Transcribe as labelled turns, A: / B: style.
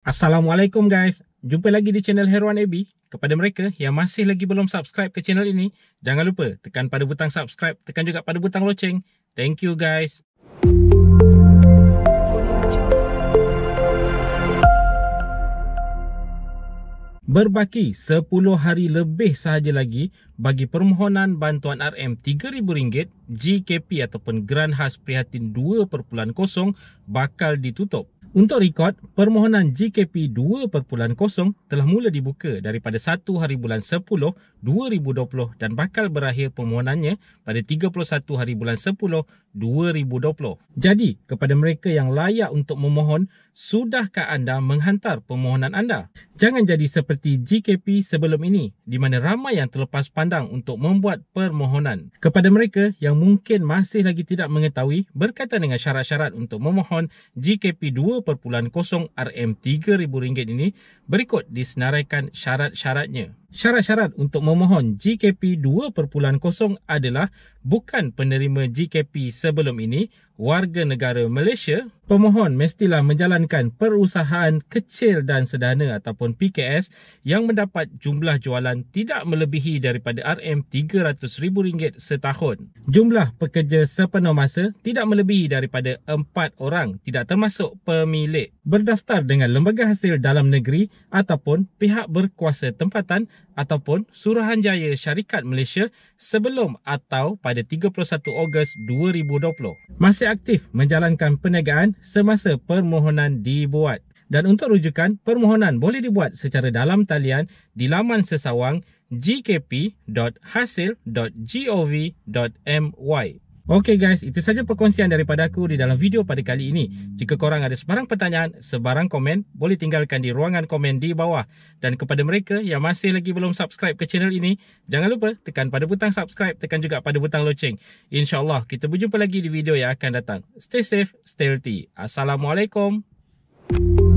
A: Assalamualaikum guys. Jumpa lagi di channel Herwan AB. Kepada mereka yang masih lagi belum subscribe ke channel ini, jangan lupa tekan pada butang subscribe, tekan juga pada butang loceng. Thank you guys. Berbaki 10 hari lebih sahaja lagi bagi permohonan bantuan RM3000 GKP ataupun Grant Has Prihatin 2.0 bakal ditutup. Untuk rekod, permohonan GKP 2.0 telah mula dibuka daripada 1 hari bulan 10 2020 dan bakal berakhir permohonannya pada 31 hari bulan 10 2020. Jadi, kepada mereka yang layak untuk memohon, sudahkah anda menghantar permohonan anda? Jangan jadi seperti GKP sebelum ini di mana ramai yang terlepas pandang untuk membuat permohonan. Kepada mereka yang mungkin masih lagi tidak mengetahui berkaitan dengan syarat-syarat untuk memohon GKP 2.0 RM3000 ini, berikut disenaraikan syarat-syaratnya. Syarat-syarat untuk memohon GKP 2.0 adalah bukan penerima GKP sebelum ini, warga negara Malaysia, pemohon mestilah menjalankan perusahaan kecil dan sederhana ataupun PKS yang mendapat jumlah jualan tidak melebihi daripada RM300,000 setahun. Jumlah pekerja sepenuh masa tidak melebihi daripada 4 orang tidak termasuk pemilik berdaftar dengan lembaga hasil dalam negeri ataupun pihak berkuasa tempatan ataupun Suruhanjaya Syarikat Malaysia sebelum atau pada 31 Ogos 2020. Masih aktif menjalankan perniagaan semasa permohonan dibuat. Dan untuk rujukan, permohonan boleh dibuat secara dalam talian di laman sesawang gkp.hasil.gov.my. Okey guys, itu saja perkongsian daripada aku di dalam video pada kali ini. Jika korang ada sebarang pertanyaan, sebarang komen, boleh tinggalkan di ruangan komen di bawah. Dan kepada mereka yang masih lagi belum subscribe ke channel ini, jangan lupa tekan pada butang subscribe, tekan juga pada butang loceng. InsyaAllah, kita berjumpa lagi di video yang akan datang. Stay safe, stay healthy. Assalamualaikum. Thank you.